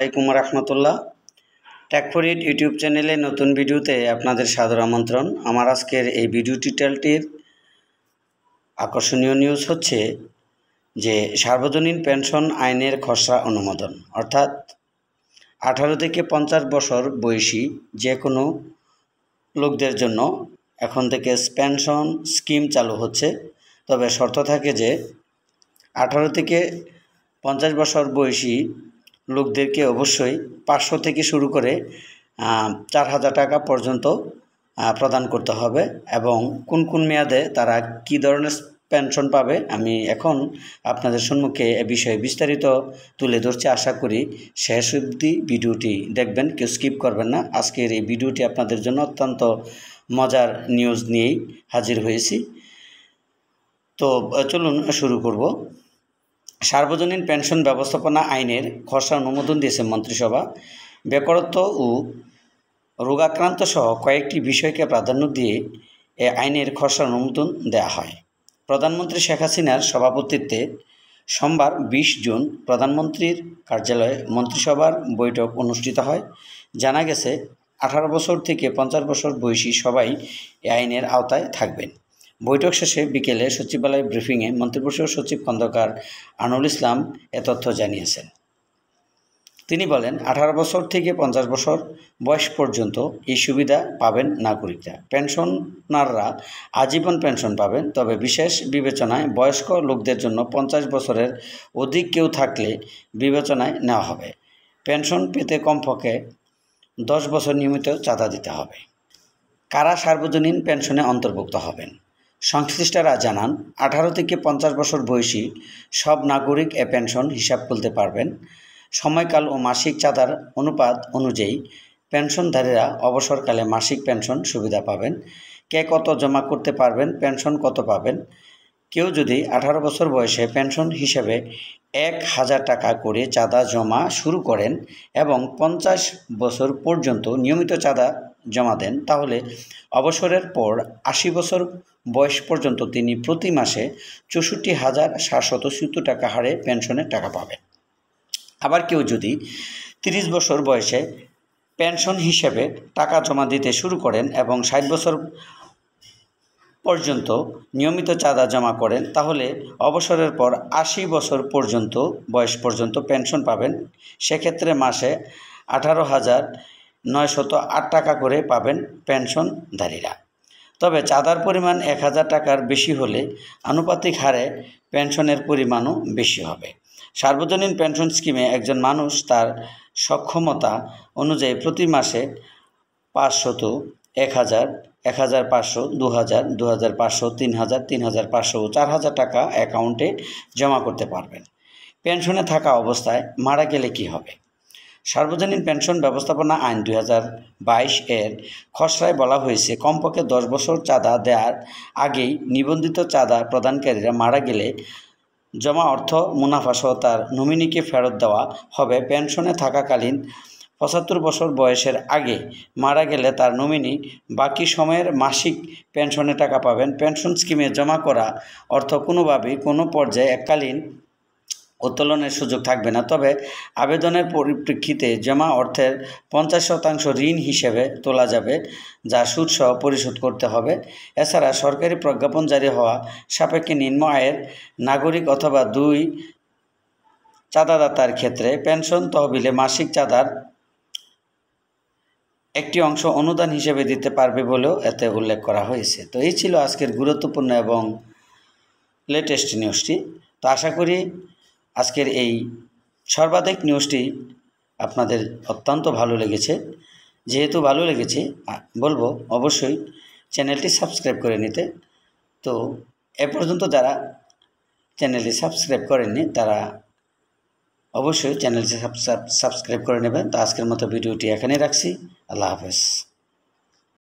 আলাইকুম রহমতুল্লাহ ট্যাকফরিট ইউটিউব চ্যানেলে নতুন ভিডিওতে আপনাদের সাদর আমন্ত্রণ আমার আজকের এই ভিডিও টিটালটির আকর্ষণীয় নিউজ হচ্ছে যে সার্বজনীন পেনশন আইনের খসড়া অনুমোদন অর্থাৎ আঠারো থেকে পঞ্চাশ বছর বয়সী যে কোনো লোকদের জন্য এখন থেকে পেনশন স্কিম চালু হচ্ছে তবে শর্ত থাকে যে আঠারো থেকে পঞ্চাশ বছর বয়সী লোকদেরকে অবশ্যই পাঁচশো থেকে শুরু করে চার হাজার টাকা পর্যন্ত প্রদান করতে হবে এবং কোন কোন মেয়াদে তারা কি ধরনের পেনশন পাবে আমি এখন আপনাদের সম্মুখে এ বিষয়ে বিস্তারিত তুলে ধরছি আশা করি শেষ অবধি ভিডিওটি দেখবেন কেউ স্কিপ করবেন না আজকের এই ভিডিওটি আপনাদের জন্য অত্যন্ত মজার নিউজ নিয়েই হাজির হয়েছি তো চলুন শুরু করব সার্বজনীন পেনশন ব্যবস্থাপনা আইনের খসড়া অনুমোদন দিয়েছে মন্ত্রিসভা বেকারত্ব ও রোগাক্রান্ত সহ কয়েকটি বিষয়কে প্রাধান্য দিয়ে এ আইনের খসড়া অনুমোদন দেয়া হয় প্রধানমন্ত্রী শেখ হাসিনার সভাপতিত্বে সোমবার বিশ জুন প্রধানমন্ত্রীর কার্যালয়ে মন্ত্রিসভার বৈঠক অনুষ্ঠিত হয় জানা গেছে আঠারো বছর থেকে পঞ্চাশ বছর বয়সী সবাই এ আইনের আওতায় থাকবেন বৈঠক শেষে বিকেলে সচিবালয় ব্রিফিংয়ে মন্ত্রিপরিষদ সচিব খন্দকার আনুল ইসলাম এ তথ্য জানিয়েছেন তিনি বলেন আঠারো বছর থেকে পঞ্চাশ বছর বয়স পর্যন্ত এই সুবিধা পাবেন নাগরিকরা পেনশনাররা আজীবন পেনশন পাবেন তবে বিশেষ বিবেচনায় বয়স্ক লোকদের জন্য পঞ্চাশ বছরের অধিক কেউ থাকলে বিবেচনায় নেওয়া হবে পেনশন পেতে কমপক্ষে দশ বছর নিয়মিত চাঁদা দিতে হবে কারা সার্বজনীন পেনশনে অন্তর্ভুক্ত হবেন সংশ্লিষ্টরা জানান আঠারো থেকে পঞ্চাশ বছর বয়সী সব নাগরিক এ পেনশন হিসাব খুলতে পারবেন সময়কাল ও মাসিক চাঁদার অনুপাত অনুযায়ী পেনশনধারীরা অবসরকালে মাসিক পেনশন সুবিধা পাবেন কে কত জমা করতে পারবেন পেনশন কত পাবেন কেউ যদি আঠারো বছর বয়সে পেনশন হিসেবে এক হাজার টাকা করে চাঁদা জমা শুরু করেন এবং পঞ্চাশ বছর পর্যন্ত নিয়মিত চাঁদা জমা দেন তাহলে অবসরের পর আশি বছর বয়স পর্যন্ত তিনি প্রতি মাসে চৌষট্টি হাজার সাতশত সত্তর টাকা হারে পেনশনের টাকা পাবেন আবার কেউ যদি তিরিশ বছর বয়সে পেনশন হিসেবে টাকা জমা দিতে শুরু করেন এবং ষাট বছর পর্যন্ত নিয়মিত চাঁদা জমা করেন তাহলে অবসরের পর আশি বছর পর্যন্ত বয়স পর্যন্ত পেনশন পাবেন সেক্ষেত্রে মাসে আঠারো হাজার নয়শত আট টাকা করে পাবেন পেনশনধারীরা তবে চাঁদার পরিমাণ এক হাজার টাকার বেশি হলে আনুপাতিক হারে পেনশনের পরিমাণও বেশি হবে সার্বজনীন পেনশন স্কিমে একজন মানুষ তার সক্ষমতা অনুযায়ী প্রতি মাসে পাঁচশত এক হাজার এক হাজার পাঁচশো দু হাজার দু হাজার পাঁচশো তিন হাজার তিন হাজার পাঁচশো ও চার হাজার টাকা অ্যাকাউন্টে জমা করতে পারবেন পেনশনে থাকা অবস্থায় মারা গেলে কি হবে সার্বজনীন পেনশন ব্যবস্থাপনা আইন দুই এর খসড়ায় বলা হয়েছে কমপক্ষে দশ বছর চাঁদা দেওয়ার আগেই নিবন্ধিত চাঁদা প্রদানকারীরা মারা গেলে জমা অর্থ সহ তার নমিনিকে ফেরত দেওয়া হবে পেনশনে থাকাকালীন পঁচাত্তর বছর বয়সের আগে মারা গেলে তার নমিনি বাকি সময়ের মাসিক পেনশনে টাকা পাবেন পেনশন স্কিমে জমা করা অর্থ কোনোভাবেই কোনো পর্যায়ে এককালীন উত্তোলনের সুযোগ থাকবে না তবে আবেদনের পরিপ্রেক্ষিতে জমা অর্থের পঞ্চাশ শতাংশ ঋণ হিসেবে তোলা যাবে যা সুদসহ পরিশোধ করতে হবে এছাড়া সরকারি প্রজ্ঞাপন জারি হওয়া সাপেক্ষে নিম্ন আয়ের নাগরিক অথবা দুই চাঁদাদাতার ক্ষেত্রে পেনশন তহবিলে মাসিক চাঁদার একটি অংশ অনুদান হিসেবে দিতে পারবে বলেও এতে উল্লেখ করা হয়েছে তো এই ছিল আজকের গুরুত্বপূর্ণ এবং লেটেস্ট নিউজটি তো আশা করি আজকের এই সর্বাধিক নিউজটি আপনাদের অত্যন্ত ভালো লেগেছে যেহেতু ভালো লেগেছে বলবো অবশ্যই চ্যানেলটি সাবস্ক্রাইব করে নিতে তো এ পর্যন্ত যারা চ্যানেলটি সাবস্ক্রাইব করেননি তারা অবশ্যই চ্যানেলটি সাবস্ক্রাইব করে নেবেন তো আজকের মতো ভিডিওটি এখানেই রাখছি আল্লাহ হাফেজ